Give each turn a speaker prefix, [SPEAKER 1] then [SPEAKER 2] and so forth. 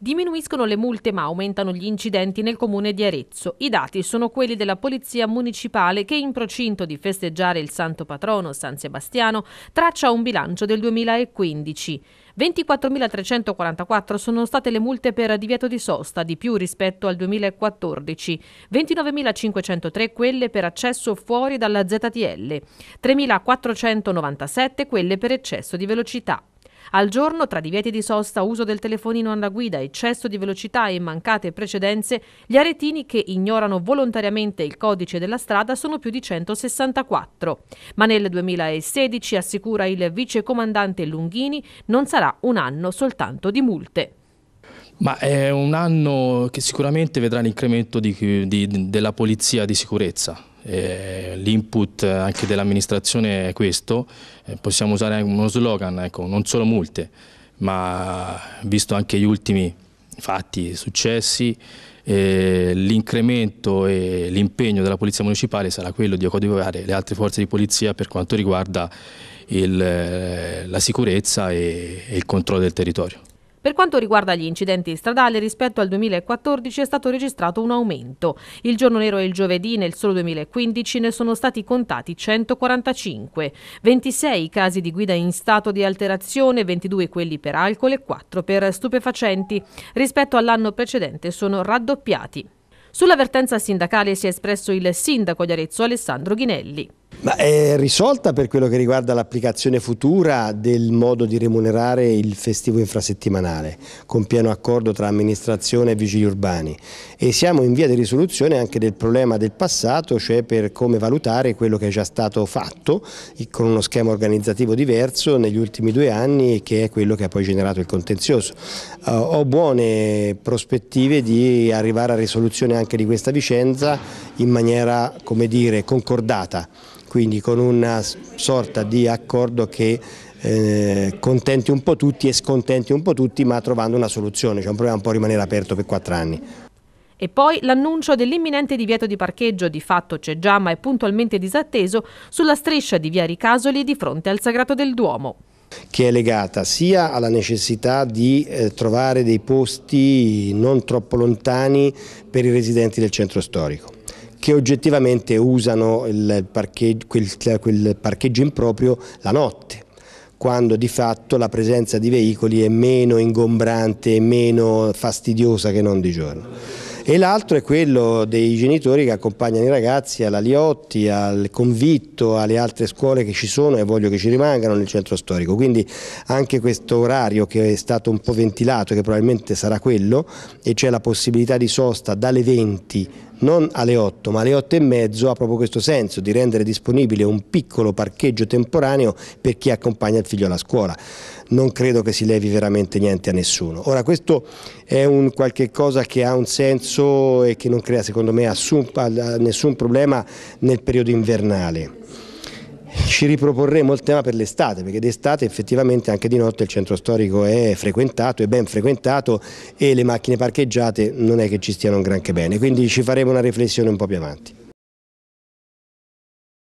[SPEAKER 1] Diminuiscono le multe ma aumentano gli incidenti nel comune di Arezzo. I dati sono quelli della Polizia Municipale che in procinto di festeggiare il santo patrono San Sebastiano traccia un bilancio del 2015. 24.344 sono state le multe per divieto di sosta, di più rispetto al 2014, 29.503 quelle per accesso fuori dalla ZTL, 3.497 quelle per eccesso di velocità. Al giorno, tra divieti di sosta, uso del telefonino alla guida, eccesso di velocità e mancate precedenze, gli aretini che ignorano volontariamente il codice della strada sono più di 164. Ma nel 2016, assicura il vicecomandante Lunghini, non sarà un anno soltanto di multe.
[SPEAKER 2] Ma è un anno che sicuramente vedrà l'incremento della polizia di sicurezza, eh, l'input anche dell'amministrazione è questo, eh, possiamo usare uno slogan, ecco, non solo multe, ma visto anche gli ultimi fatti, successi, eh, l'incremento e l'impegno della Polizia Municipale sarà quello di coadiuvare le altre forze di polizia per quanto riguarda il, eh, la sicurezza e, e il controllo del territorio.
[SPEAKER 1] Per quanto riguarda gli incidenti stradali, rispetto al 2014 è stato registrato un aumento. Il giorno nero e il giovedì nel solo 2015 ne sono stati contati 145, 26 casi di guida in stato di alterazione, 22 quelli per alcol e 4 per stupefacenti. Rispetto all'anno precedente sono raddoppiati. Sull'avvertenza sindacale si è espresso il sindaco di Arezzo Alessandro Ghinelli.
[SPEAKER 3] Ma è risolta per quello che riguarda l'applicazione futura del modo di remunerare il festivo infrasettimanale, con pieno accordo tra amministrazione e vigili urbani. E siamo in via di risoluzione anche del problema del passato, cioè per come valutare quello che è già stato fatto con uno schema organizzativo diverso negli ultimi due anni che è quello che ha poi generato il contenzioso. Uh, ho buone prospettive di arrivare a risoluzione anche di questa vicenda in maniera, come dire, concordata quindi con una sorta di accordo che eh, contenti un po' tutti e scontenti un po' tutti ma trovando una soluzione, cioè un problema può rimanere aperto per quattro anni.
[SPEAKER 1] E poi l'annuncio dell'imminente divieto di parcheggio, di fatto c'è già ma è puntualmente disatteso, sulla striscia di via Ricasoli di fronte al Sagrato del Duomo
[SPEAKER 3] che è legata sia alla necessità di eh, trovare dei posti non troppo lontani per i residenti del centro storico che oggettivamente usano parcheggio, quel, quel parcheggio improprio la notte quando di fatto la presenza di veicoli è meno ingombrante e meno fastidiosa che non di giorno. E l'altro è quello dei genitori che accompagnano i ragazzi alla Liotti, al Convitto, alle altre scuole che ci sono e voglio che ci rimangano nel centro storico. Quindi anche questo orario che è stato un po' ventilato, che probabilmente sarà quello, e c'è la possibilità di sosta dalle 20 non alle 8 ma alle 8 e mezzo ha proprio questo senso di rendere disponibile un piccolo parcheggio temporaneo per chi accompagna il figlio alla scuola. Non credo che si levi veramente niente a nessuno. Ora questo è un qualche cosa che ha un senso e che non crea secondo me nessun problema nel periodo invernale. Ci riproporremo il tema per l'estate, perché d'estate effettivamente anche di notte il centro storico è frequentato, è ben frequentato e le macchine parcheggiate non è che ci stiano granché bene, quindi ci faremo una riflessione un po' più avanti.